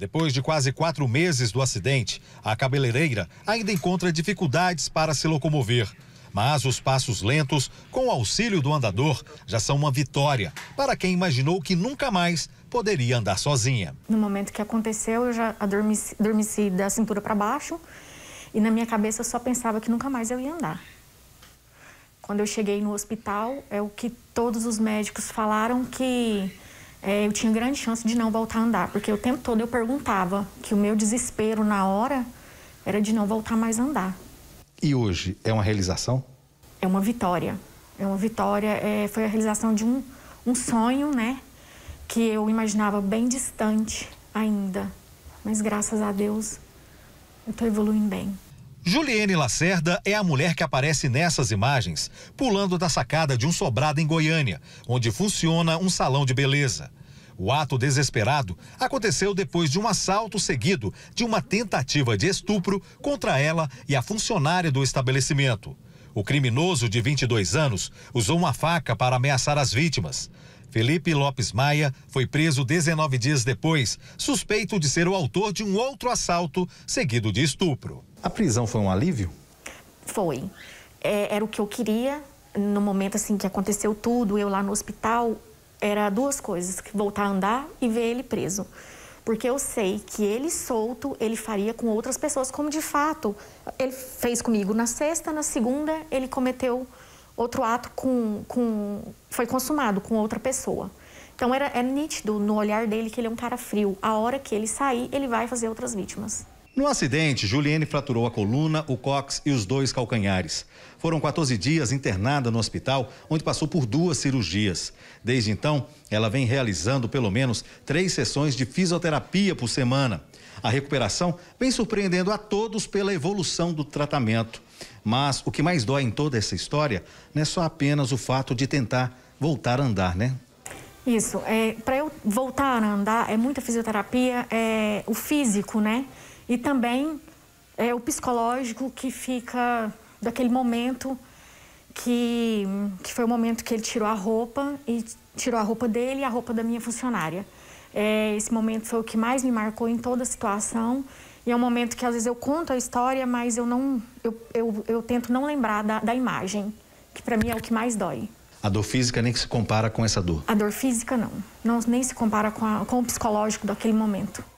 Depois de quase quatro meses do acidente, a cabeleireira ainda encontra dificuldades para se locomover. Mas os passos lentos, com o auxílio do andador, já são uma vitória para quem imaginou que nunca mais poderia andar sozinha. No momento que aconteceu, eu já adormeci, adormeci da cintura para baixo e na minha cabeça eu só pensava que nunca mais eu ia andar. Quando eu cheguei no hospital, é o que todos os médicos falaram que é, eu tinha grande chance de não voltar a andar, porque o tempo todo eu perguntava que o meu desespero na hora era de não voltar mais a andar. E hoje é uma realização? É uma vitória. É uma vitória. É, foi a realização de um, um sonho, né? Que eu imaginava bem distante ainda. Mas graças a Deus, eu estou evoluindo bem. Juliene Lacerda é a mulher que aparece nessas imagens, pulando da sacada de um sobrado em Goiânia, onde funciona um salão de beleza. O ato desesperado aconteceu depois de um assalto seguido de uma tentativa de estupro contra ela e a funcionária do estabelecimento. O criminoso de 22 anos usou uma faca para ameaçar as vítimas. Felipe Lopes Maia foi preso 19 dias depois, suspeito de ser o autor de um outro assalto seguido de estupro. A prisão foi um alívio? Foi. É, era o que eu queria. No momento assim que aconteceu tudo, eu lá no hospital, era duas coisas: voltar a andar e ver ele preso. Porque eu sei que ele solto, ele faria com outras pessoas, como de fato ele fez comigo. Na sexta, na segunda, ele cometeu outro ato com, com, foi consumado com outra pessoa. Então era, é nítido no olhar dele que ele é um cara frio. A hora que ele sair, ele vai fazer outras vítimas. No acidente, Juliane fraturou a coluna, o cox e os dois calcanhares. Foram 14 dias internada no hospital, onde passou por duas cirurgias. Desde então, ela vem realizando pelo menos três sessões de fisioterapia por semana. A recuperação vem surpreendendo a todos pela evolução do tratamento. Mas o que mais dói em toda essa história não é só apenas o fato de tentar voltar a andar, né? Isso. É, Para eu voltar a andar, é muita fisioterapia, é o físico, né? E também é, o psicológico que fica daquele momento que, que foi o momento que ele tirou a roupa e tirou a roupa dele e a roupa da minha funcionária. É, esse momento foi o que mais me marcou em toda a situação e é um momento que às vezes eu conto a história, mas eu não, eu, eu, eu tento não lembrar da, da imagem, que para mim é o que mais dói. A dor física nem se compara com essa dor. A dor física não, não nem se compara com, a, com o psicológico daquele momento.